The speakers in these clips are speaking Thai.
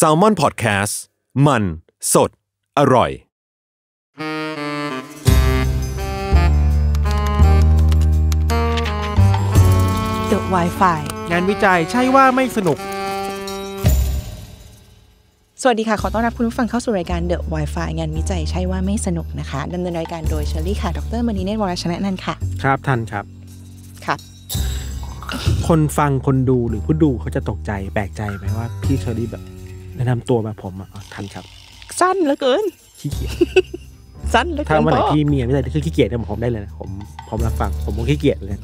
s a l ม o n PODCAST มัน สด อร่อยเดอะ Wi-Fi งานวิจัยใช่ว่าไม่สนุก สวัสดีค่ะ ขอต้อนรับคุณผู้ฟังเข้าสู่รายการ The Wi-Fi งานวิจัยใช่ว่าไม่สนุกนะคะดำเนินรายการโดยเชอรี่ค่ะ ดรมณีเนตรวรชนะนันท์ค่ะ ครับท่านครับ ครับคนฟังคนดูหรือผู้ดูเขาจะตกใจแปลกใจไหมว่าพี่เชอรี่แบบ แนะนำตัวแบบผมอ่ะ๋อทันครับ สั้นเหลือเกินขี้เกียจสั้นเหลือถ้าเกินวันไหนพ่พี่เมียไม่ได้คือขี้เกียจเนี่ยผมได้เลยนะผมพร้อมรับฟังผมคงขี้เกียจเลย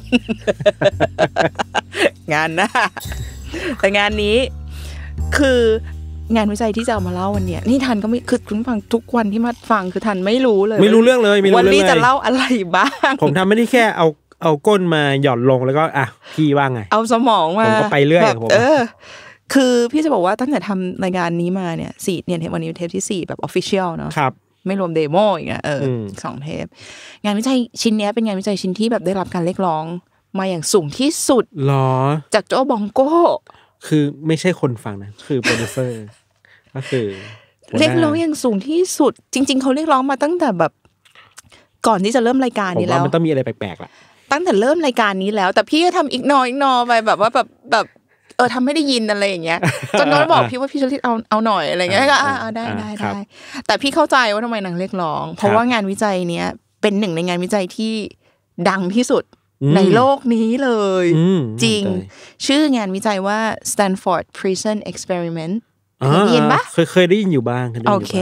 งานนะแต่งานนี้ คืองานวิจัยที่จะเอามาเล่าวันนี้นี่ทันก็ไม่คือคุณฟังทุกวันที่มาฟังคือทันไม่รู้เลย ไม่รู้เรื่องเลยไม่รู้วันเรื่องนี้จะเลเล่าอะไรบ้างผมทำไม่ได้แค่เอาเอาก้นมาหย่อนลงแล้วก็ อ่ะพี่ว่าไง เอาสมองมา ผมก็ไปเรื่อยผมเออคือพี่จะบอกว่าตั้งแต่ทำรายการนี้มาเนี่ย สี่เนี่ยวันนี้เทปที่สี่แบบออฟฟิเชียลเนาะครับไม่รวมเดโมอีกนะเออสองเทป งานวิจัยชิ้นนี้เป็นงานวิจัยชิ้นที่แบบได้รับการเรียกร้องมาอย่างสูงที่สุด หรอ จากโจบองโก้คือไม่ใช่คนฟังนะ คือโปรดิวเซอร์ก็คือเรียกร้องอย่างสูงที่สุด จริง ๆเขาเรียกร้องมาตั้งแต่แบบ ก่อนที่จะเริ่มรายการนี้แล้ว มันต้องมีอะไรแปลกๆล่ะตั้งแต่เริ่มรายการนี้แล้ว แต่พี่ก็ทำอีกนออีกนอไปแบบว่าแบบแบบเออทำไม่ได้ยินอะไรอย่างเงี้ยจนน้องบอกพี่ว่าพี่ชลิตเอาเอาหน่อยอะไรเงี้ยก็อ่าได้ได้ได้ แต่พี่เข้าใจว่าทำไมนางเรียกร้อง เพราะว่างานวิจัยเนี้ย เป็นหนึ่งในงานวิจัยที่ดังที่สุดในโลกนี้เลย จริง ชื่องานวิจัยว่า Stanford Prison Experiment เคยได้ยินปะเคยได้ยินอยู่บ้างโอเค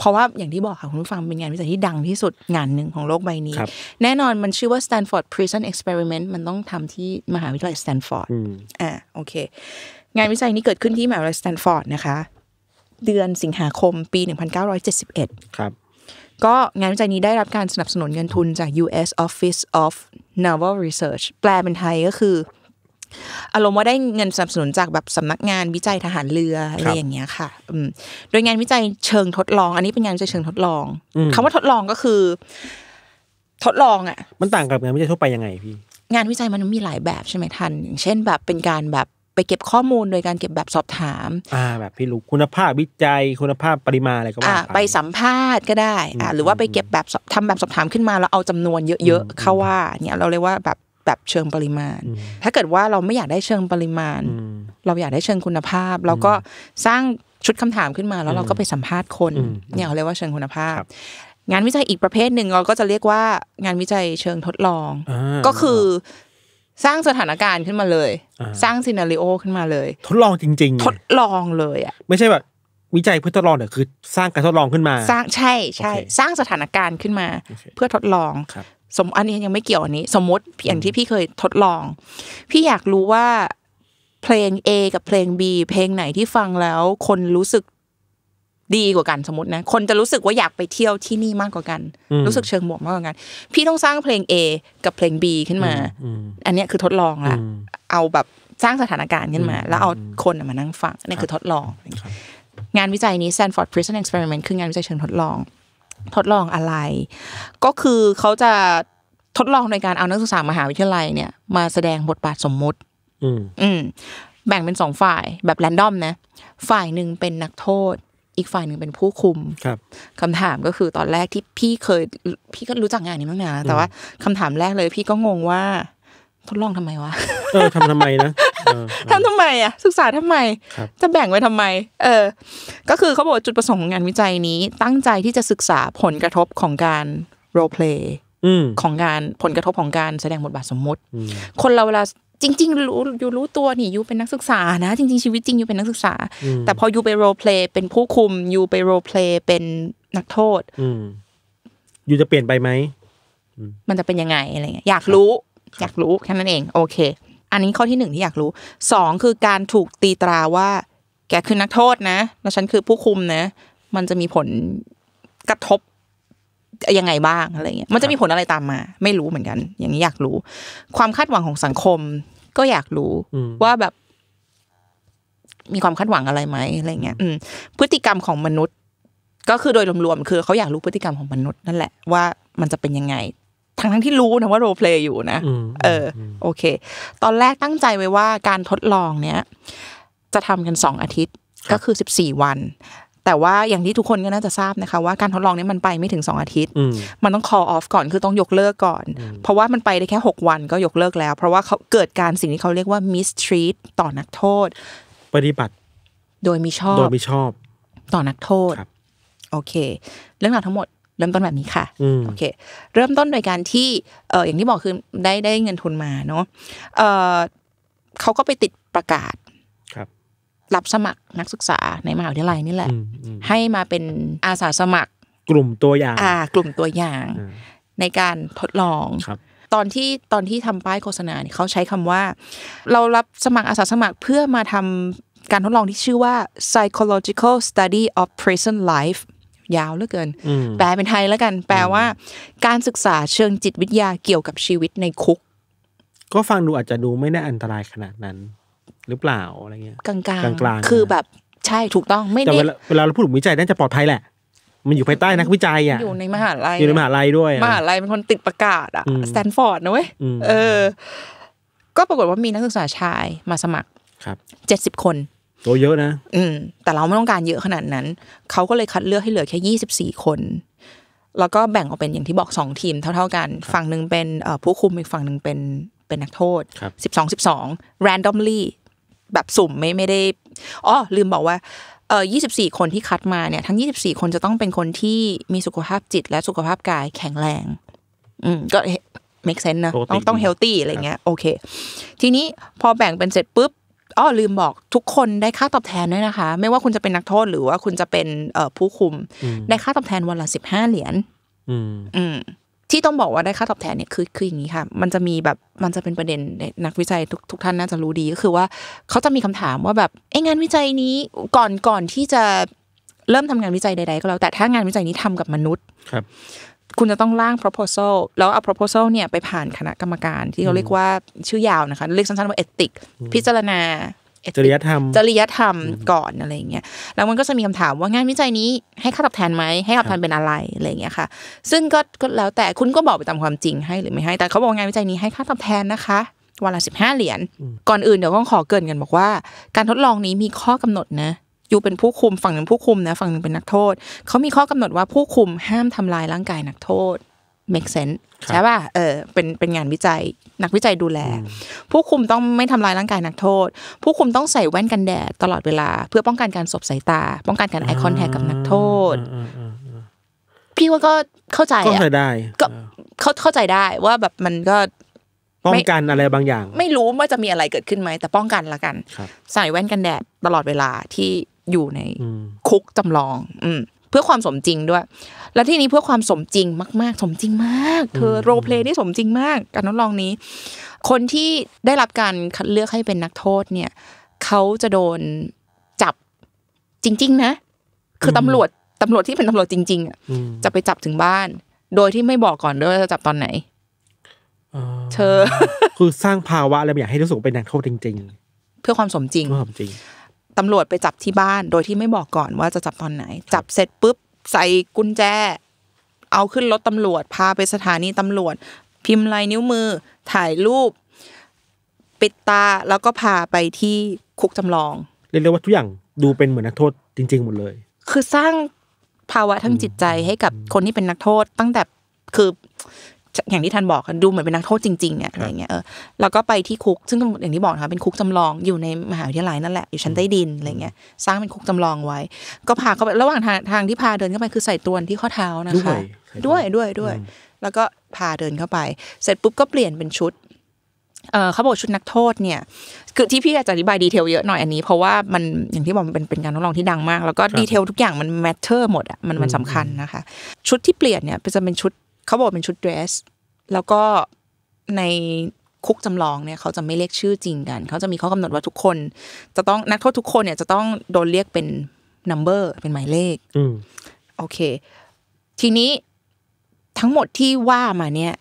เพราะว่าอย่างที่บอกค่ะคุณผู้ฟังเป็นงานวิจัยที่ดังที่สุดงานหนึ่งของโลกใบนี้ แน่นอนมันชื่อว่า Stanford Prison Experiment มันต้องทำที่มหาวิทยาลัยสแตนฟอร์ดอ่าโอเคงานวิจัยนี้เกิดขึ้นที่มหาวิทยาลัยสแตนฟอร์ดนะคะ เดือนสิงหาคมปี 1971 ครับก็งานวิจัยนี้ได้รับการสนับสนุนเงินทุนจาก U.S. Office of Naval Research แปลเป็นไทยก็คืออารมณ์ว่าได้เงินสนับสนุนจากแบบสำนักงานวิจัยทหารเรืออะไรอย่างเงี้ยค่ะโดยงานวิจัยเชิงทดลอง อันนี้เป็นงานวิจัยเชิงทดลองคำว่าทดลองก็คือ ทดลองอ่ะ มันต่างกับงานวิจัยทั่วไปยังไงพี่งานวิจัยมันมีหลายแบบใช่ไหมทันอย่างเช่นแบบเป็นการแบบไปเก็บข้อมูลโดยการเก็บแบบสอบถาม อ่า แบบพี่ลูกคุณภาพวิจัยคุณภาพปริมาณอะไรก็ว่าไปสัมภาษณ์ก็ได้อ่าหรือว่าไปเก็บแบบทำแบบสอบถามขึ้นมาแล้วเอาจำนวนเยอะๆเข้าว่าเนี่ยเราเรียกว่าแบบแบบเชิงปริมาณ ถ้าเกิดว่าเราไม่อยากได้เชิงปริมาณ เราอยากได้เชิงคุณภาพ เราก็สร้างชุดคำถามขึ้นมา แล้วเราก็ไปสัมภาษณ์คน เนี่ยเขาเรียกว่าเชิงคุณภาพ งานวิจัยอีกประเภทหนึ่งเราก็จะเรียกว่างานวิจัยเชิงทดลอง ก็คือสร้างสถานการณ์ขึ้นมาเลย สร้างซีนารีโอขึ้นมาเลย ทดลองจริงๆ ทดลองเลยอ่ะ ไม่ใช่แบบวิจัยเพื่อทดลองเนี่ยคือสร้างการทดลองขึ้นมา สร้างใช่ใช่สร้างสถานการณ์ขึ้นมา เพื่อทดลองสมอันนี้ยังไม่เกี่ยวอันนี้ สมมติอย่างที่พี่เคยทดลอง พี่อยากรู้ว่าเพลง A กับเพลง B เพลงไหนที่ฟังแล้ว คนรู้สึกดี กว่ากันสมมตินะ คนจะรู้สึกว่าอยากไปเที่ยวที่นี่มากกว่ากัน รู้สึกเชิงบวกมากกว่ากัน พี่ต้องสร้างเพลง A กับเพลง B ขึ้นมาอันนี้คือทดลองละเอาแบบสร้างสถานการณ์ขึ้นมา แล้วเอาคนมานั่งฟังนี่คือทดลองงานวิจัยนี้ Stanford Prison Experiment คืองานวิจัยเชิงทดลองทดลองอะไร ก็คือเขาจะทดลองในการเอานักศึกษามหาวิทยาลัยเนี่ยมาแสดงบทบาทสมมุติอืมแบ่งเป็นสองฝ่ายแบบแรนดอมนะฝ่ายหนึ่งเป็นนักโทษ อีกฝ่ายหนึ่งเป็นผู้คุมครับ คำถามก็คือตอนแรกที่พี่เคยพี่ก็รู้จักงานนี้มากนะแต่ว่าคำถามแรกเลยพี่ก็งงว่า ทดลองทำไมวะเออทำทำไมนะทำทำไมอ่ะ ศึกษาทำไมจะแบ่งไว้ทำไม เออ ก็คือเขาบอกจุดประสงค์ของงานวิจัยนี้ ตั้งใจที่จะศึกษาผลกระทบของการโรเพลย์ของการผลกระทบของการแสดงบทบาทสมมติคนเราเวลาจริง ๆ รู้ยู่รู้ตัวนี่ยู่เป็นนักศึกษา นะจริงๆชีวิตจริงอยู่เป็นนักศึกษาแต่พอยูไปโรเพลย์เป็นผู้คุมยูไปโรเพลย์เป็นนักโทษยูจะเปลี่ยนไปไหมมันจะเป็นยังไงอะไรเงี้ยอยากรู้ อยากรู้แค่นั้นเองโอเคอันนี้ข้อที่หนึ่งที่อยากรู้สองคือการถูกตีตราว่า แกคือนักโทษ นะแล้วฉันคือผู้คุมนะมันจะมีผลกระทบยังไงบ้างอะไรเงี้ยมันจะมีผลอะไรตามมา ไม่รู้เหมือนกัน อย่างนี้อยากรู้ ความคาดหวังของสังคม ก็อยากรู้ว่าแบบ มีความคาดหวังอะไรไหมอะไรเงี้ยอืมพฤติกรรมของมนุษย์ ก็คือโดยรวมๆคือ เขาอยากรู้พฤติกรรมของมนุษย์ นั่นแหละว่ามันจะเป็นยังไงทั้งทั้งที่รู้นะว่าโรเพลย์อยู่นะเออ โอเค ตอนแรกตั้งใจไว้ว่าการทดลองเนี้ยจะทำกันสองอาทิตย์ก็คือสิบสี่วัน แต่ว่าอย่างที่ทุกคนก็น่าจะทราบนะคะ ว่าการทดลองนี้มันไปไม่ถึงสองอาทิตย์ มันต้อง call off ก่อนคือต้องยกเลิกก่อน เพราะว่ามันไปได้แค่หกวันก็ยกเลิกแล้ว เพราะว่าเขาเกิดการสิ่งที่เขาเรียกว่า mistreat ต่อนักโทษปฏิบัติ โดยมิชอบ โดยมิชอบต่อนักโทษโอเค เรื่องราวทั้งหมดเริ่มต้นแบบนี้ค่ะโอเคเริ่มต้นโดยการที่เอออย่างที่บอกคือได้ได้เงินทุนมาเนาะเออเขาก็ไปติดประกาศครับสมัครนักศึกษาในมหาวิทยาลัยนี่แหละ ให้มาเป็นอาสาสมัครกลุ่มตัวอย่างอ่ากลุ่มตัวอย่าง ในการทดลองครับ ตอนที่ตอนที่ทำป้ายโฆษณาเนี่ยเขาใช้คำว่า เรารับสมัครอาสาสมัครเพื่อมาทำการทดลองที่ชื่อว่า psychological study of prison life ยาวเหลือเกิน แปลเป็นไทยแล้วกัน แปลว่า การศึกษาเชิงจิตวิทยาเกี่ยวกับชีวิตในคุก ก็ฟังดูอาจจะดูไม่ได้อันตรายขนาดนั้น หรือเปล่าอะไรเงี้ยกลางกลางคือแบบใช่ถูกต้องไม่ได้แตเวลาเราพูดถึงวิจัยน่าจะปลอดภัยแหละ มันอยู่ภายใต้นักวิจัยอ่ะอยู่ในมหาลัยอยู่ในมหาลัยด้วยมหาลัยเป็นคนติดประกาศ อ่ะสแตนฟอร์ดนะเว้ยเออ ก็ปรากฏว่ามีนักศึกษาชายมาสมัคร ครับเจ็ดสิบคนตัวเยอะนะอืม แต่เราไม่ต้องการเยอะขนาดนั้น เขาก็เลยคัดเลือกให้เหลือแค่ยี่สิบสี่คน แล้วก็แบ่งออกเป็นอย่างที่บอกสองทีมเท่าๆกันฝั่งหนึ่งเป็นผู้คุมอีกฝั่งหนึ่งเป็นเป็นนักโทษสิบสองสิบสอง randomly แบบสุ่มไม่ไม่ได้อ๋อลืมบอกว่า เออยี่สิบสี่คนที่คัดมาเนี่ย ทั้งยี่สิบสี่คนจะต้องเป็นคนที่มีสุขภาพจิตและสุขภาพกายแข็งแรง อืมก็ make sense นะต้องต้อง healthy อะไรเงี้ยโอเค ทีนี้พอแบ่งเป็นเสร็จปุ๊บอ้อลืมบอกทุกคนได้ค่าตอบแทนด้วยนะคะ ไม่ว่าคุณจะเป็นนักโทษหรือว่าคุณจะเป็นผู้คุมได้ค่าตอบแทนวันละสิบห้าเหรียญที่ต้องบอกว่าได้ค่าตอบแทนเนี่ยคือคืออย่างนี้ค่ะ มันจะมีแบบมันจะเป็นประเด็นนักวิจัยทุกทุกท่านน่าจะรู้ดีก็คือว่าเขาจะมีคำถามว่าแบบเอ้งานวิจัยนี้ก่อนก่อนที่จะ เริ่มทำงานวิจัยใดๆก็แล้วแต่ถ้างานวิจัยนี้ทำกับมนุษย์ ครับคุณจะต้องร่าง proposal แล้วเอา proposal เนี่ยไปผ่านคณะกรรมการที่เขาเรียกว่าชื่อยาวนะคะเรียกสั้นๆว่า ethic พิจารณาจริยธรรม จริยธรรมก่อนอะไรเงี้ยแล้วมันก็จะมีคำถามว่างานวิจัยนี้ ให้ค่าตอบแทนไหมให้ตอบแทนเป็นอะไรอะไรเงี้ยค่ะ ซึ่งก็ก็แล้วแต่คุณก็บอกไปตามความจริงให้หรือไม่ให้แต่เขาบอกงานวิจัยนี้ให้ค่าตอบแทนนะคะวันละสิบห้าเหรียญก่อนอื่นเดี๋ยวต้องขอเกินกันบอกว่าการทดลองนี้มีข้อกำหนดนะยูเป็นผู้คุมฝั่งหนึ่งผู้คุมนะ ฝั่งหนึ่งเป็นนักโทษเขามีข้อกำหนดว่าผู้คุมห้ามทำลายร่างกายนักโทษ make sense ใช่ป่ะเออเป็นเป็นงานวิจัย นักวิจัยดูแล ผู้คุมต้องไม่ทำลายร่างกายนักโทษ ผู้คุมต้องใส่แว่นกันแดดตลอดเวลา เพื่อป้องกันการสบสายตา ป้องกันการไอคอนแทคกับนักโทษ พี่ว่าก็เข้าใจเข้าใจได้ ก็เขาเข้าใจได้ว่าแบบมันก็ป้องกันอะไรบางอย่าง ไม่รู้ว่าจะมีอะไรเกิดขึ้นไหมแต่ป้องกันละกัน ใส่แว่นกันแดดตลอดเวลาที่อยู่ในคุกจำลอง อืเพื่อความสมจริงด้วย และที่นี้เพื่อความสมจริงมากๆ สมจริงมาก เธอโรเพลย์นี่สมจริงมากการทดลองนี้ คนที่ได้รับการคัดเลือกให้เป็นนักโทษเนี่ยเขาจะโดนจับจริง ๆ นะ คือตำรวจ ตำรวจที่เป็นตำรวจจริง ๆ อ่ะ จะไปจับถึงบ้าน โดยที่ไม่บอกก่อนด้วยว่าจะจับตอนไหนเธอ คือสร้างภาวะอะไรอย่างให้รู้สึกเป็นนักโทษจริงๆเพื่อความสมจริงเพื่อความจริงตำรวจไปจับที่บ้านโดยที่ไม่บอกก่อนว่าจะจับตอนไหน จับเสร็จปุ๊บ ใส่กุญแจ เอาขึ้นรถตำรวจ พาไปสถานีตำรวจ พิมพ์ลายนิ้วมือถ่ายรูป ปิดตาแล้วก็พาไปที่คุกจำลองเรียกว่าทุกอย่างดูเป็นเหมือนนักโทษจริง ๆ หมดเลย คือสร้างภาวะทางจิตใจให้กับคนที่เป็นนักโทษตั้งแต่คืออย่างที่ท่านบอกดูเหมือนเป็นนักโทษจริงๆ เนี่ยอะไรเงี้ยเออแล้วก็ไปที่คุกซึ่งอย่างที่บอกนะคะเป็นคุกจำลองอยู่ในมหาวิทยาลัยนั่นแหละ อยู่ชั้นใต้ดินอะไรเงี้ยสร้างเป็นคุกจำลองไว้ ก็พาเขาไประหว่างทางทางที่พาเดินเข้าไปคือใส่ตัวนที่ข้อเท้านะคะด้วยด้วยด้วย แล้วก็พาเดินเข้าไป เสร็จปุ๊บก็เปลี่ยนเป็นชุดเขาบอกชุดนักโทษเนี่ย คือที่พี่อาจจะอธิบายดีเทลเยอะหน่อยอันนี้เพราะว่ามันอย่างที่บอกมันเป็นเป็นการทดลองที่ดังมากแล้วก็ดีเทลทุกอย่างมันมมทเทอร์หมดอ่ะมันมันสำคัญนะคะ ชุดที่เปลี่ยนเนี่ยจะเป็นชุดเขาบอกเป็นชุดเดรส แล้วก็ในคุกจำลองเนี่ย เขาจะไม่เรียกชื่อจริงกัน เขาจะมีข้อกำหนดว่าทุกคน จะต้องนักโทษทุกคนเนี่ยจะต้องโดนเรียกเป็นนัมเบอร์เป็นหมายเลขโอเค ทีนี้ทั้งหมดที่ว่ามาเนี่ย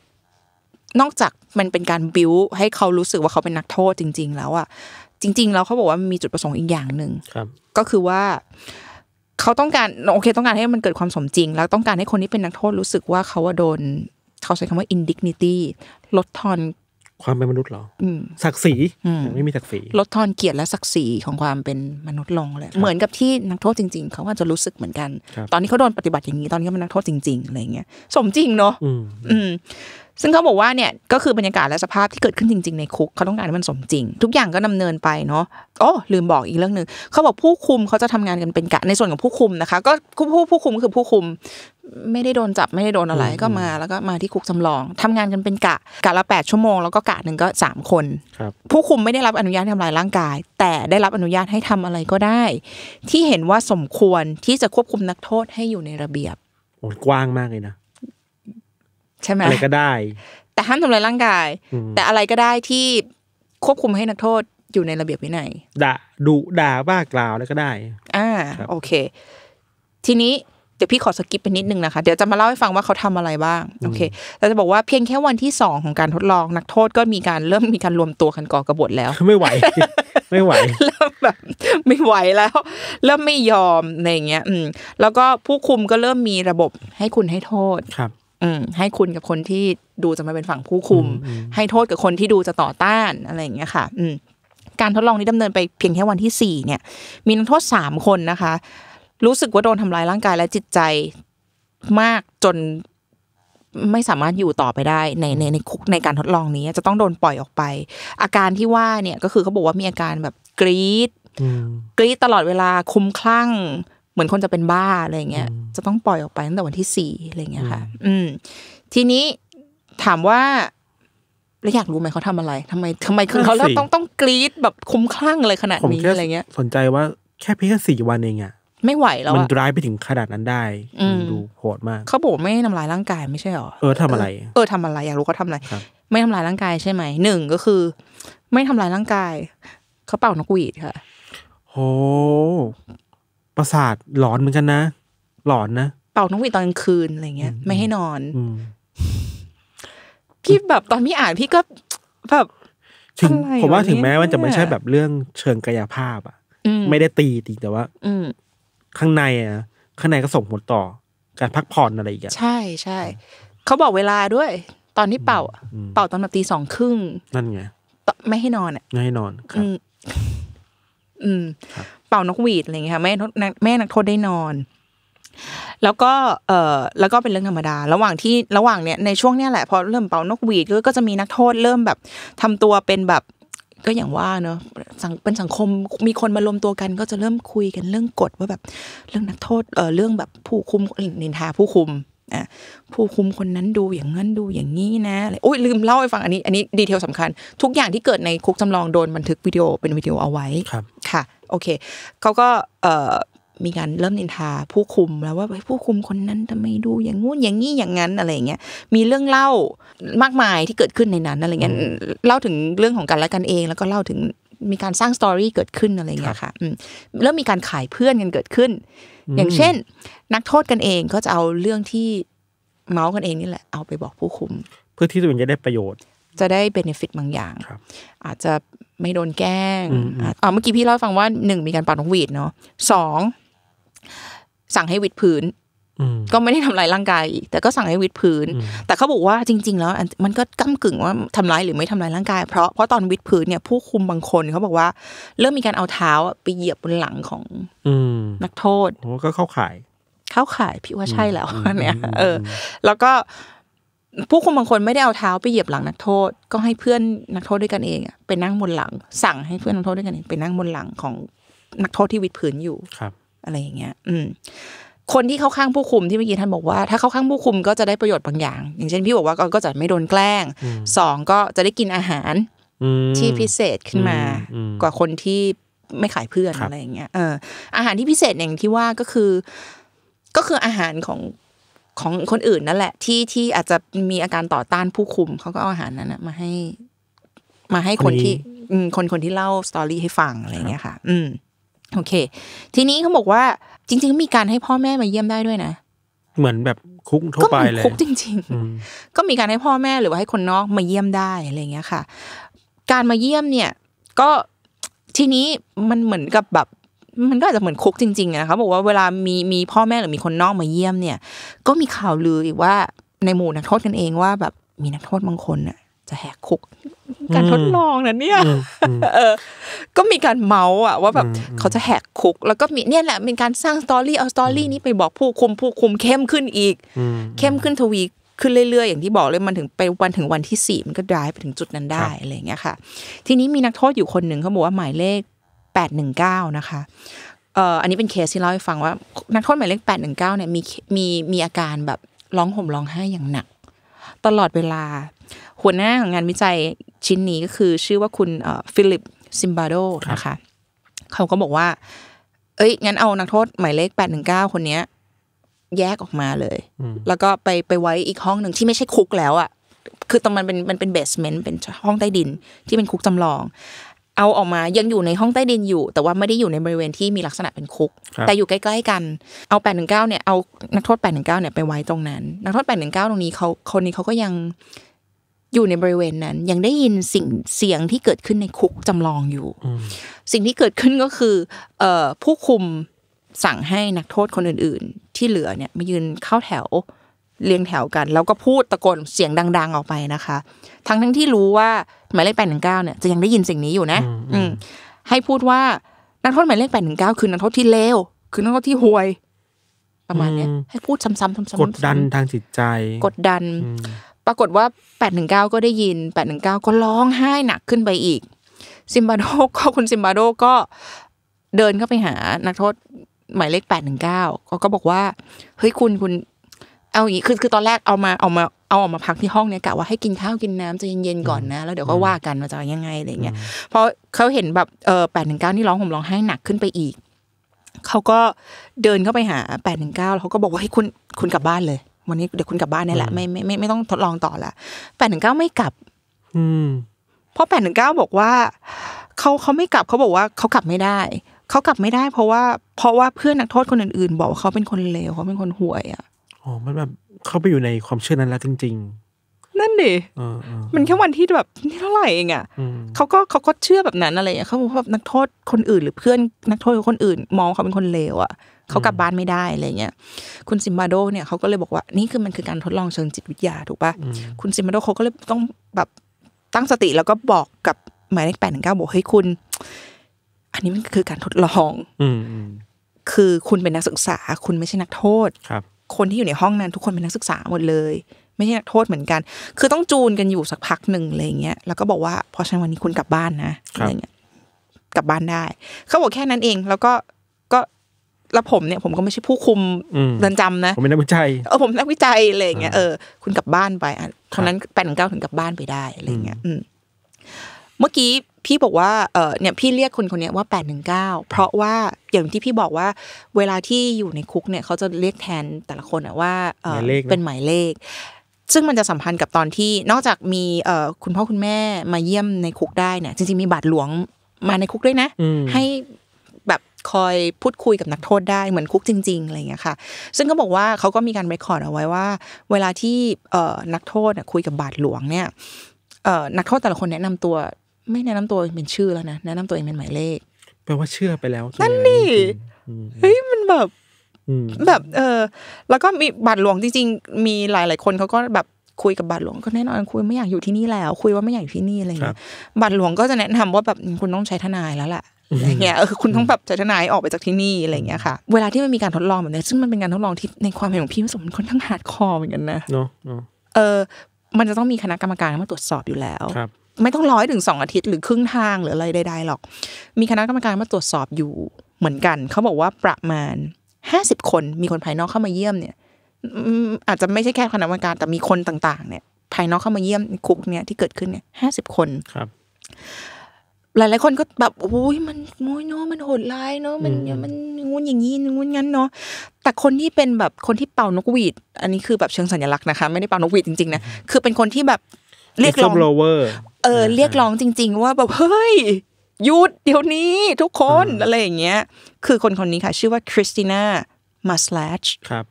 นอกจากมันเป็นการบิวให้เขารู้สึกว่าเขาเป็นนักโทษจริง ๆ แล้วอะจริงๆแล้วเขาบอกว่ามีจุดประสงค์อีกอย่างหนึ่งก็คือว่าเขาต้องการโอเคต้องการให้มันเกิดความสมจริง แล้วต้องการให้คนที่เป็นนักโทษรู้สึกว่าเขาว่าโดนเขาใช้คำว่า indignity ลดทอนความเป็นมนุษย์หรอศักดิ์ศรีไม่มีศักดิ์ศรีลดทอนเกียรติและศักดิ์ศรีของความเป็นมนุษย์ลงเลยเหมือนกับที่นักโทษจริง ๆ เขาอาจจะรู้สึกเหมือนกันตอนนี้เขาโดนปฏิบัติอย่างนี้ตอนนี้เขาเป็นนักโทษจริงๆอะไรเงี้ยสมจริงเนาะซึ่งเขาบอกว่าเนี่ยก็คือบรรยากาศและสภาพที่เกิดขึ้นจริงๆในคุกเขาต้องการให้มันสมจริง ทุกอย่างก็ดำเนินไปเนาะอ๋อลืมบอกอีกเรื่องหนึ่งเขาบอกผู้คุมเขาจะทำงานกันเป็นกะในส่วนของผู้คุมนะคะ ก็ผู้ผู้คุมก็คือผู้คุมไม่ได้โดนจับไม่ได้โดนอะไรก็มา แล้วก็มาที่คุกจำลอง ทำงานกันเป็นกะกะละแปดชั่วโมงแล้วก็กะหนึ่งก็สามคนผู้คุมไม่ได้รับอนุญาตทำลายร่างกาย แต่ได้รับอนุญาตให้ทำอะไรก็ได้ ที่เห็นว่าสมควรที่จะควบคุมนักโทษให้อยู่ในระเบียบโอ้กว้างมากเลยนะใช่ไหมอะไรก็ได้ แต่ห้ามทำลายร่างกาย แต่อะไรก็ได้ที่ควบคุมให้นักโทษอยู่ในระเบียบวินัย ด่าดุด่าบ้ากล่าวแล้วก็ได้ อ่า โอเค ทีนี้เดี๋ยวพี่ขอสกิปไปนิดนึงนะคะ เดี๋ยวจะมาเล่าให้ฟังว่าเขาทำอะไรบ้าง โอเคเราจะบอกว่าเพียงแค่วันที่สอง ของการทดลองนักโทษก็มีการเริ่มมีการรวมตัวกันก่อกระบฏแล้วไม่ไหว ไม่ไหว เริ่มแบบไม่ไหวแล้ว เริ่มไม่ยอมอะไรเงี้ย อืม แล้วก็ผู้คุมก็เริ่มมีระบบให้คุณให้โทษ ครับอืมให้คุณกับคนที่ดูจะมาเป็นฝั่งผู้คุม ให้โทษกับคนที่ดูจะต่อต้าน อะไรอย่างเงี้ยค่ะ อืมการทดลองนี้ดำเนินไปเพียงแค่วันที่สี่เนี่ย มีนักโทษสามคนนะคะ รู้สึกว่าโดนทำาลายร่างกายและจิตใจมากจนไม่สามารถอยู่ต่อไปได้ ในในในคุกในการทดลองนี้จะต้องโดนปล่อยออกไป อาการที่ว่าเนี่ยก็คือเขาบอกว่ามีอาการแบบกรีดกรีดตลอดเวลาคุ้มคลั่งมือนคนจะเป็นบ้าอะไรเงี้ยจะต้องปล่อยออกไปตั้งแต่วันที่สี่อะไรเงี้ยค่ะ อืม ทีนี้ถามว่าเราอยากรู้ไหมเขาทำอะไรทำไมทำไมคือเขาแล้วต้องต้องกรี๊ดแบบคุ้มคลั่งเลยขนาดนี้อะไรเงี้ยสนใจว่าแค่เพียงสี่วันเองอะไม่ไหวแล้วมันร้ายไปถึงขนาดนั้นได้ดูโหดมากเขาบอกไม่ทำลายร่างกายไม่ใช่หรอเออทำอะไร เออทำอะไรอยากรู้เขาทาอะไร ไม่ทำลายร่างกายใช่ไหมหนึ่งก็คือ ไม่ทำลายร่างกายเขาเป่านกหวีดค่ะโ้ประสาทหลอนเหมือนกันนะหลอนนะเป่านกหวีดตอนกลางคืนอะไรเงี้ยไม่ให้นอนพี่แบบตอนพี่อ่านพี่ก็แบบถึง ผมว่าถึงแม้ว่าจะไม่ใช่แบบเรื่องเชิงกายภาพ อ่ะไม่ได้ตีจริงแต่ว่า อืข้างในอ่ะ ข้างในก็ส่งผลต่อ การพักผ่อนอะไรอย่างเงี้ยใช่ใช่เขาบอกเวลาด้วย ตอนที่เป่าเป่าตอนแบบตีสองครึ่งนั่นไงไม่ให้นอนอ่ะ ไม่ให้นอนครับอืมเป่านกหวีดอะไรเงี้ยค่ะแม่แม่นักโทษได้นอน แล้วก็เออแล้วก็เป็นเรื่องธรรมดา ระหว่างที่ระหว่างเนี้ยในช่วงเนี้ยแหละพอเริ่มเป่านกหวีดก็จะมีนักโทษเริ่มแบบทำตัวเป็นแบบ ก็อย่างว่าเนอะเป็นสังคมมีคนมารวมตัวกันก็จะเริ่มคุยกันเรื่องกฎว่าแบบเรื่องนักโทษเออเรื่องแบบผู้คุมนินทาผู้คุมอ่ะผู้คุมคนนั้นดูอย่างนั้นดูอย่างนี้นะอะไรโอ้ยลืมเล่าให้ฟังอันนี้ อันนี้ดีเทลสำคัญ ทุกอย่างที่เกิดในคุกจำลองโดนบันทึกวิดีโอเป็นวิดีโอเอาไว้ครับค่ะโอเคเขาก็เอ่อมีการเริ่มนินทาผู้คุมแล้วว่าผู้คุมคนนั้นทำไมดูอย่างงู้นอย่างนี้อย่างนั้นอะไรเงี้ยมีเรื่องเล่ามากมายที่เกิดขึ้นในนั้นอะไรเงี้ยเล่าถึงเรื่องของกันและกันเองแล้วก็เล่าถึงมีการสร้างสตอรี่เกิดขึ้นอะไรเงี้ยค่ะเริ่มมีการขายเพื่อนกันเกิดขึ้น อย่างเช่นนักโทษกันเองก็จะเอาเรื่องที่เมาส์กันเองนี่แหละเอาไปบอกผู้คุม เพื่อที่ตัวเองจะได้ประโยชน์ จะได้เบนฟิตบางอย่าง อาจจะไม่โดนแกล้งอ๋อเมื่อกี้พี่เล่าฟังว่าหนึ่งมีการปาดนกหวีดเนาะสอง สั่งให้วิดพื้นก็ไม่ได้ทำลายร่างกายอีกแต่ก็สั่งให้วิดพื้น แต่เขาบอกว่าจริง ๆ แล้วมันก็กั้มกึ่งว่าทำลายหรือไม่ทำลายร่างกายเพราะเพราะตอนวิดพื้นเนี่ยผู้คุมบางคนเขาบอกว่า เริ่มมีการเอาเท้าไปเหยียบบนหลังของนักโทษก็เข้าข่ายเข้าข่ายพี่ว่าใช่แล้วเนี่ยเออ แล้วก็ผู้คุมบางคนไม่ได้เอาเท้าไปเหยียบหลังนักโทษก็ให้เพื่อนนักโทษด้วยกันเองไปนั่งบนหลัง สั่งให้เพื่อนนักโทษด้วยกันเองไปนั่งบนหลังของนักโทษที่วิดพื้นอยู่ครับ อะไรอย่างเงี้ยอืมคนที่เข้าข้างผู้คุมที่เมื่อกี้ท่านบอกว่าถ้าเข้าข้างผู้คุมก็จะได้ประโยชน์บางอย่าง อย่างเช่นพี่บอกว่าก็จะไม่โดนแกล้งสองก็จะได้กินอาหารที่พิเศษขึ้นมากว่าคนที่ไม่ขายเพื่อนอะไรอย่างเงี้ยเอออาหารที่พิเศษอย่างที่ว่าก็คือก็คืออาหารของของคนอื่นนั่นแหละ ที่ที่อาจจะมีอาการต่อต้านผู้คุมเขาก็เอาอาหารนั้นมาให้ มาให้คนที่คนคนที่เล่าสตอรี่ให้ฟังอะไรอย่างเงี้ยค่ะ อืมโอเค ทีนี้เขาบอกว่าจริง ๆ มีการให้พ่อแม่มาเยี่ยมได้ด้วยนะ เหมือนแบบคุกทั่วไปเลย ก็คุกจริงๆ ก็มีการให้พ่อแม่หรือว่าให้คนนอกมาเยี่ยมได้อะไรเงี้ยค่ะ การมาเยี่ยมเนี่ย ก็ทีนี้มันเหมือนกับแบบ มันก็อาจจะเหมือนคุกจริงๆนะคะบอกว่าเวลามีมีพ่อแม่หรือมีคนนอกมาเยี่ยมเนี่ย ก็มีข่าวลืออีกว่าในหมู่นักโทษกันเองว่า แบบมีนักโทษบางคนอะจะแหกคุก การทดลองนะเนี่ยก็มีการเมาส์อ่ะ ว่าแบบเขาจะแหกคุก แล้วก็มีเนี่ยแหละเป็นการสร้างสตอรี่เอาสตอรี่นี้ไปบอกผู้คุมผู้คุมเข้มขึ้นอีกเข้มขึ้นทวีขึ้นเรื่อยๆ อย่างที่บอกเลยมันถึงไปวันถึงวันที่สี่มันก็ดรายไปถึงจุดนั้นได้อะไรเงี้ยค่ะ ทีนี้มีนักโทษอยู่คนหนึ่งเขาบอกว่าหมายเลขแปดหนึ่งเก้านะคะ เอ่ออันนี้เป็นเคสที่เล่าให้ฟังว่านักโทษหมายเลขแปดหนึ่งเก้าเนี่ยมีมีมีอาการแบบร้องห่มร้องไห้อย่างหนักตลอดเวลาหัวหน้าของงานวิจัยชิ้นนี้ก็คือชื่อว่าคุณฟิลิปซิมบาโดนะคะเขาก็บอกว่า เอ้ยงั้นเอานักโทษหมายเลขแปดหนึ่งเก้าคนนี้แยกออกมาเลย แล้วก็ไปไปไว้อีกห้องหนึ่งที่ไม่ใช่คุกแล้วอ่ะคือตรงมันเป็นมันเป็นเบสเมนต์เป็นห้องใต้ดินที่เป็นคุกจำลอง เอาออกมายังอยู่ในห้องใต้ดินอยู่ แต่ว่าไม่ได้อยู่ในบริเวณที่มีลักษณะเป็นคุก แต่อยู่ใกล้ๆกันเอาแปดหนึ่งเก้าเนี่ยเอานักโทษแปดหนึ่งเก้าเนี่ยไปไว้ตรงนั้น นักโทษแปดหนึ่งเก้าตรงนี้เขาคนนี้เขาก็ยังอยู่ในบริเวณนั้นยังได้ยินสิ่งเสียงที่เกิดขึ้นในคุกจำลองอยู่สิ่งที่เกิดขึ้นก็คือผู้คุมสั่งให้นักโทษคนอื่น ๆ ที่เหลือเนี่ยมายืนเข้าแถวเรียงแถวกัน แล้วก็พูดตะโกนเสียงดัง ๆ ออกไปนะคะ ทั้งทั้งที่รู้ว่าหมายเลขแปดหนึ่งเก้าเนี่ยจะยังได้ยินสิ่งนี้อยู่นะ อืให้พูดว่านักโทษหมายเลขแปดหนึ่งเก้าคือ นักโทษที่เลวคือนักโทษที่ห่วย ประมาณเนี้ยให้พูดซ้ำๆซ้ำๆกดดันทางจิตใจ กดดันปรากฏว่า819ก็ได้ยิน819ก็ร้องไห้หนักขึ้นไปอีก ซิมบาโดก็คุณซิมบาโดก็เดินเข้าไปหานักโทษหมายเลข819ก็ก็บอกว่า เฮ้ยคุณคุณ เอาอย่างนี้คือคือตอนแรกเอามาเอามาเอาออกมาพักที่ห้องเนี่ยกะว่าให้กินข้าวกินน้ำจะเย็นๆก่อนนะ แล้วเดี๋ยวก็ว่ากันว่าจะยังไงอะไรเงี้ยพอเขาเห็นแบบเออแปดหนึ่งเก้านี่ร้องห่มร้องไห้หนักขึ้นไปอีก เขาก็เดินเข้าไปหาแปดหนึ่งเก้าแล้วเขาก็บอกว่าให้คุณคุณกลับบ้านเลยวันนี้เดี๋ยวคุณกลับบ้านนี่แหละไม่ไม่ไม่ต้องทดลองต่อละแปดหนึ่งเก้าไม่กลับอืเพราะแปดหนึ่งเก้า บอกว่าเขาเขาไม่กลับเขาบอกว่าเขากลับไม่ได้ เขากลับไม่ได้เพราะว่าเพราะว่าเพื่อนนักโทษคนอื่นๆ บอกว่าเขาเป็นคนเลวเขาเป็นคนห่วยอ่ะอ๋อมันแบบเขาไปอยู่ในความเชื่อนั้นแล้วจริงดิมันแค่วันที่แบบนี่เท่าไหร่เองอ่ะเขาก็เขาก็เชื่อแบบนั้นอะไรอย่างเขาบอกว่านักโทษคนอื่น หรือเพื่อนนักโทษคนอื่น มองเขาเป็นคนเลวอ่ะเขากลับบ้านไม่ได้อะไรเงี้ย คุณซิมบาโดเนี่ยเขาก็เลยบอกว่า นี่คือมันคือการทดลองเชิงจิตวิทยาถูกป่ะ คุณซิมบาโดเขาก็เลยต้องแบบตั้งสติแล้วก็บอกกับหมายเลขแปดหนึ่งเก้าบอกเฮ้ยคุณ อันนี้มันคือการทดลองอืคือคุณเป็นนักศึกษา คุณไม่ใช่นักโทษครับคนที่อยู่ในห้องนั้นทุกคนเป็นนักศึกษาหมดเลยไม่ใช่นักโทษเหมือนกัน คือต้องจูนกันอยู่สักพักหนึ่งอะไรเงี้ย แล้วก็บอกว่าพอฉันวันนี้คุณกลับบ้านนะอะไรเงี้ย กลับบ้านได้ เขาบอกแค่นั้นเอง แล้วก็ก็แล้วผมเนี่ย ผมก็ไม่ใช่ผู้คุมเรือนจำนะ ผมเป็นนักวิจัย เออผมนักวิจัยอะไรเงี้ย เออคุณกลับบ้านไปเท่านั้นแปดหนึ่งเก้าถึงกลับบ้านไปได้อะไรเงี้ยเมื่อกี้พี่บอกว่าเออเนี่ยพี่เรียกคนคนนี้ว่าแปดหนึ่งเก้าเพราะว่าอย่างที่พี่บอกว่าเวลาที่อยู่ในคุกเนี่ยเขาจะเรียกแทนแต่ละคนอะว่าเออเป็นหมายเลขซึ่งมันจะสัมพันธ์กับตอนที่นอกจากมีคุณพ่อคุณแม่มาเยี่ยมในคุกได้เนี่ยจริงๆมีบาทหลวงมาในคุกด้วยนะให้แบบคอยพูดคุยกับนักโทษได้เหมือนคุกจริงๆอะไรอย่างเงี้ยค่ะซึ่งก็บอกว่าเขาก็มีการเรคคอร์ดเอาไว้ว่า เวลาที่นักโทษคุยกับบาทหลวงเนี่ยนักโทษแต่ละคนแนะนำตัวไม่แนะนำตัวเป็นชื่อแล้วนะแนะนำตัวเองเป็นหมายเลขแปลว่าเชื่อไปแล้วนั่นนี่เฮ้ยมันแบบแบบเออแล้วก็มีบาทหลวงจริงๆมีหลายๆ คนเขาก็แบบคุยกับบาทหลวงก็แน่นอนคุยไม่อยากอยู่ที่นี่แล้ว คุยว่าไม่อยากอยู่ที่นี่อะไรเงี้ยบาทหลวงก็จะแนะนำว่าแบบคุณต้องใช้ทนายแล้วแหละอย่างเงี้ยเออคุณต้องแบบใช้ทนายออกไปจากที่นี่อะไรเงี้ยค่ะเวลาที่มันมีการทดลองแบบนี้ซึ่งมันเป็นการทดลองที่ในความเห็นของพี่มันสมคนทั้งหาดคอเหมือนกันนะเนาะเออมันจะต้องมีคณะกรรมการมาตรวจสอบอยู่แล้วไม่ต้องร้อยถึงสองอาทิตย์หรือครึ่งทางหรืออะไรใดๆหรอก มีคณะกรรมการมาตรวจสอบอยู่เหมือนกันเขาบอกว่าประมาณห้าสิบคน มีคนภายนอกเข้ามาเยี่ยมเนี่ยอาจจะไม่ใช่แค่คณะกรรมการ แต่มีคนต่างๆเนี่ย ภายนอกเข้ามาเยี่ยมคุกเนี่ยที่เกิดขึ้นเนี่ยห้าสิบคนครับ หลายๆ คนก็แบบโอ้ยมันมุ้ยเนาะมันโหดร้ายเนาะมันมันงุนอย่างนี้งุนงั้นเนาะแต่คนที่เป็นแบบคนที่เป่านกหวีดอันนี้คือแบบเชิงสัญลักษณ์นะคะไม่ได้เป่านกหวีดจริงๆนะคือเป็นคนที่แบบเรียกร้องเออเรียกร้องจริง ๆ ว่าแบบเฮ้ยหยุดเดี๋ยวนี้ทุกคน อะไรอย่างเงี้ย คือคนคนนี้ค่ะ ชื่อว่าคริสติน่ามาสลัชครับ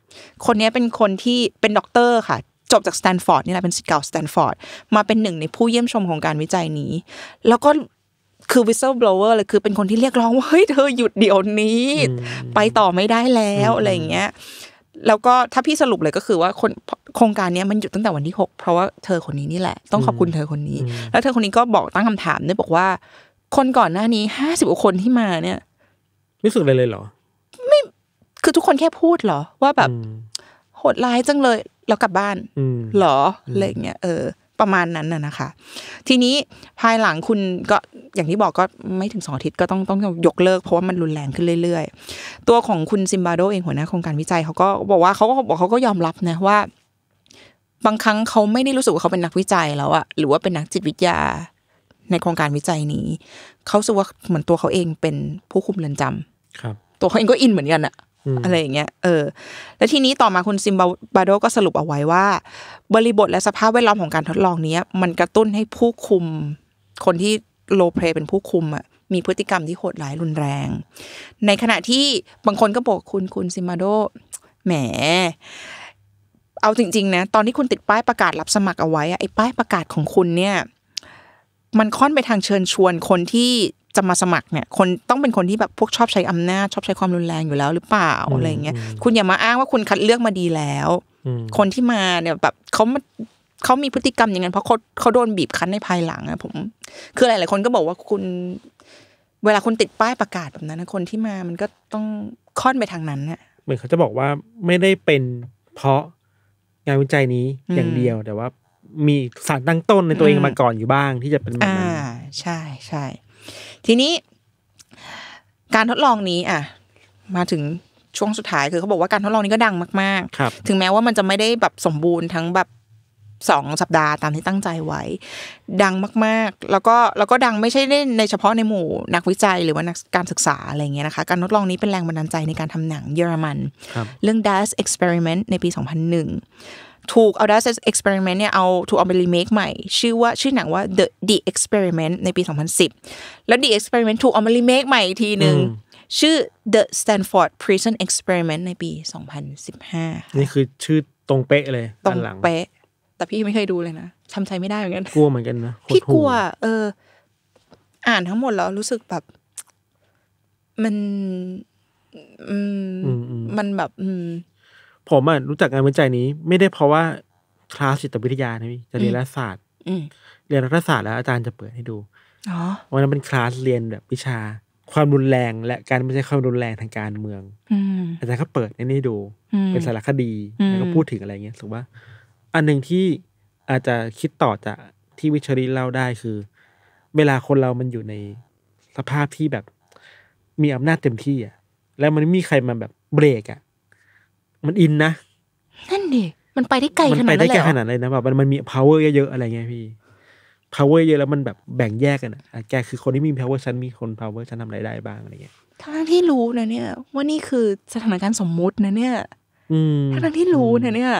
คนนี้เป็นคนที่เป็นด็อกเตอร์ค่ะ จบจากสแตนฟอร์ดนี่แหละเป็นสิทธิ์เก่าสแตนฟอร์ดมาเป็นหนึ่งในผู้เยี่ยมชมของการวิจัยนี้ แล้วก็คือ w h ซ s t บล b เวอร์เลยคือเป็นคนที่เรียกร้องว่าเฮ้ย เธอหยุดเดี๋ยวนี้ ไปต่อไม่ได้แล้ว อะไรอย่างเงี้ยแล้วก็ถ้าพี่สรุปเลยก็คือว่าคนโครงการนี้มันหยุดตั้งแต่วันที่ 6 เพราะว่าเธอคนนี้นี่แหละ ต้องขอบคุณเธอคนนี้ แล้วเธอคนนี้ก็บอกตั้งคำถามด้่ยบอกว่าคนก่อนหน้านี้ห้าสิบกว่าคนที่มาเนี่ยรู้สึกอะไรเลยเหรอ ไม่คือทุกคนแค่พูดเหรอ ว่าแบบโหดร้ายจังเลย เรากลับบ้านหรออะไรเงี้ยเออ ประมาณนั้นน่ะนะคะ ทีนี้ภายหลังคุณก็อย่างที่บอกก็ไม่ถึงสองอาทิตย์ก็ต้องต้องยกเลิก เพราะว่ามันรุนแรงขึ้นเรื่อยๆตัวของคุณซิมบาโดเองหัวหน้าโครงการวิจัยเขาก็บอกว่าเขาก็บอกเขาก็ยอมรับนะว่า บางครั้งเขาไม่ได้รู้สึกว่าเขาเป็นนักวิจัยแล้วอะหรือว่าเป็นนักจิตวิทยาในโครงการวิจัยนี้ เขาสึกว่า เหมือนตัวเขาเองเป็นผู้คุมเรือนจำ ครับ ตัวเขาเองก็อินเหมือนกันอะอะไรอย่างเงี้ยเออแล้วทีนี้ต่อมาคุณซิมบาโดก็สรุปเอาไว้ว่า บริบทและสภาพแวดล้อมของการทดลองนี้มันกระตุ้นให้ผู้คุม คนที่โลเพลเป็นผู้คุมอะมีพฤติกรรมที่โหดร้ายรุนแรง ในขณะที่บางคนก็บอกคุณคุณซิมบาโดแหมเอาจริงๆนะตอนที่คุณติดป้ายประกาศรับสมัครเอาไว้อะไอ้ป้ายประกาศของคุณเนี่ยมันค่อนไปทางเชิญชวนคนที่จะมาสมัครเนี่ย คนต้องเป็นคนที่แบบพวกชอบใช้อำนาจชอบใช้ความรุนแรงอยู่แล้ว หรือเปล่าอะไรเงี้ยคุณอย่ามาอ้างว่าคุณคัดเลือกมาดีแล้ว คนที่มาเนี่ยแบบเขามาเขามีพฤติกรรมอย่างนั้นเพราะเขาเขาโดนบีบคั้นในภายหลังอะผมคือหลาย ๆ คนก็บอกว่าคุณ เวลาคุณติดป้ายประกาศแบบนั้นคนที่มามันก็ต้องค่อนไปทางนั้นเนี่ยเหมือนเขาจะบอกว่าไม่ได้เป็นเพราะงานวิจัยนี้อย่างเดียวแต่ว่ามีสารตั้งต้นในตัวเองมาก่อนอยู่บ้างที่จะเป็นอ่าันใช่ใช่ ทีนี้ การทดลองนี้อ่ะ มาถึงช่วงสุดท้ายคือเขาบอกว่าการทดลองนี้ก็ดังมากๆ ถึงแม้ว่ามันจะไม่ได้แบบสมบูรณ์ทั้งแบบสองสัปดาห์ตามที่ตั้งใจไว้ ดังมากๆ แล้วก็แล้วก็ดังไม่ใช่ในเฉพาะในหมู่นักวิจัยหรือว่านักการศึกษาอะไรเงี้ยนะคะ การทดลองนี้เป็นแรงบันดาลใจในการทำหนังเยอรมัน เรื่อง Das Experiment ในปี 2001 ถูกเอา Das Experiment เนี่ย เอาถูกเอาไปรีเมคใหม่ ชื่อว่าชื่อหนังว่า The The Experiment ในปี 2010 แล้ว The Experiment ถูกเอามารีเมคใหม่อีกทีหนึ่งชื่อ The Stanford Prison Experiment ในปี 2015 นี่คือชื่อตรงเป๊ะเลยตรงเป๊ะแต่พี่ไม่เคยดูเลยนะทำใจไม่ได้เหมือนกันกลัวเหมือนกันนะพี่กลัวเออ อ่านทั้งหมดแล้วรู้สึกแบบมันมันแบบผมอ่ะ รู้จักงานวิจัยนี้ ไม่ได้เพราะว่าคลาสจิตวิทยานะพี่จะเรียนรัฐศาสตร์เรียนรัฐศาสตร์แล้วอาจารย์จะเปิดให้ดูวันนั้นเป็นคลาสเรียนแบบวิชา ความรุนแรง และการไม่ใช่ความรุนแรงทางการเมืองอาจารย์ก็เปิดในนี้ดูเป็นสารคดีแล้วก็พูดถึงอะไรเงี้ยถุกว่าอันหนึ่งที่อาจจะคิดต่อจากที่วิชริเล่าได้คือ เวลาคนเรามันอยู่ในสภาพที่แบบ มีอำนาจเต็มที่อ่ะ แล้วมันไม่มีใครมาแบบเบรกอ่ะ มันอินนะ นั่นดิมันไปได้ไกลขนาดนั้นเลยมันไปได้ไกลขนาดเลยนะแบบมันมันมี power เยอะๆอะไรเงี้ยพี่ power เยอะแล้วมันแบบแบ่งแยกกันอ่ะแกคือคนที่มี power ฉันมีคน power ฉันทำอะไรได้บ้างอะไรเงี้ยทั้งที่รู้นะเนี่ยว่านี่คือสถานการณ์สมมุตินะเนี่ยทั้งที่รู้นเนี่ย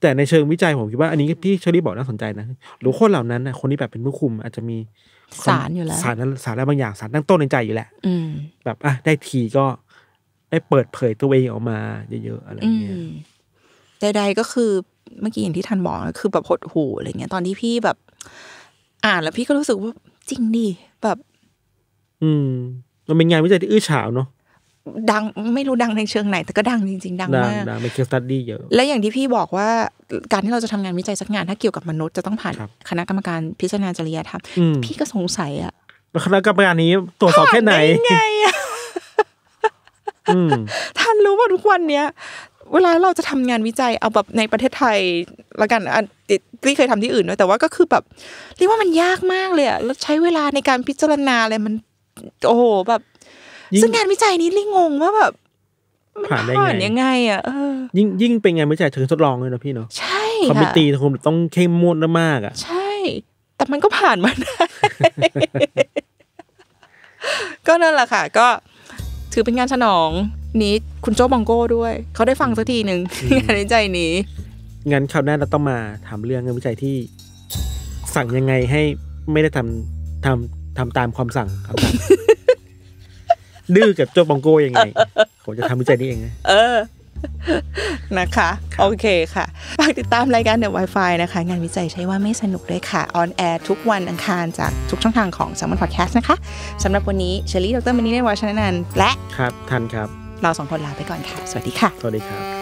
แต่ในเชิงวิจัยผมคิดว่าอันนี้พี่เชอรี่บอกน่าสนใจ นะหรือคนเหล่านั้นนะคนที่แบบเป็นผู้คุม อาจจะมีสารอยู่แล้วสารสารอะไรบางอย่างสารตั้งต้นในใจอยู่แหละแบบอ่ะได้ทีก็ได้เปิดเผยตัวเองออกมา เยอะๆอะไรเงี้ยใดๆก็คือเมื่อกี้อย่างที่ทันบอกคือแบบหดหูอะไรเงี้ยตอนที่พี่แบบ อ่าน แล้วพี่ก็รู้สึกว่าจริงดิแบบ อืม มันเป็นงานวิจัยที่อื้อฉาวเนาะดังไม่รู้ดังในเชิงไหน แต่ก็ดังจริงๆดังมากดังเป็นเคสตัดดี้เยอะและอย่างที่พี่บอกว่า การที่เราจะทำงานวิจัยสักงาน ถ้าเกี่ยวกับมนุษย์จะต้องผ่านคณะกรรมการพิจารณาจริยธรรมพี่ก็สงสัยอะคณะกรรมการนี้ ตรวจสอบแค่ไหนไงท่านรู้ว่าทุกวันเนี้ยเวลาเราจะทำงานวิจัยเอาแบบในประเทศไทยละกันอที่เคยทำที่อื่นด้วยแต่ว่าก็คือแบบเรียกว่ามันยากมากเลยอะแล้วใช้เวลาในการพิจารณาอะไรมัน โอ้โหแบบซึ่งงานวิจัยนี้ลิงง ว่าแบบผ่านได้ยังไง อ่ะยิ่งยิ่งเป็นงานวิจัยเชิงทดลองเลยนะพี่เนาะใช่คอมมิตี้คงต้องเข้มงวดมาก อ่ะ ใช่ แต่มันก็ผ่านมาได้ก็นั่นแหละค่ะก็ถือเป็นงานฉนองนี้คุณโจบองโก้ด้วยเขาได้ฟังสักทีหนึ่งงานวิจัยนี้งั้นคราวหน้าเราต้องมาถามเรื่องงานวิจัยที่สั่งยังไงให้ไม่ได้ทำทำทำตามความสั่งครสั่งดื้อกับเจ้าบองโกยังไงผมจะทำวิจัยนี้เองนะเออนะคะ โอเคค่ะฝากติดตามรายการ The Wi-Fi นะคะ งานวิจัยใช้ว่าไม่สนุกด้วยค่ะออนแอร์ทุกวันอังคาร จากทุกช่องทางของสมมติพอดแคสต์นะคะสำหรับวันนี้เชอรี่ดรมินนี่ไวาชนะนันและครับทานครับ เราสองคนลาไปก่อนค่ะ สวัสดีค่ะสวัสดีครับ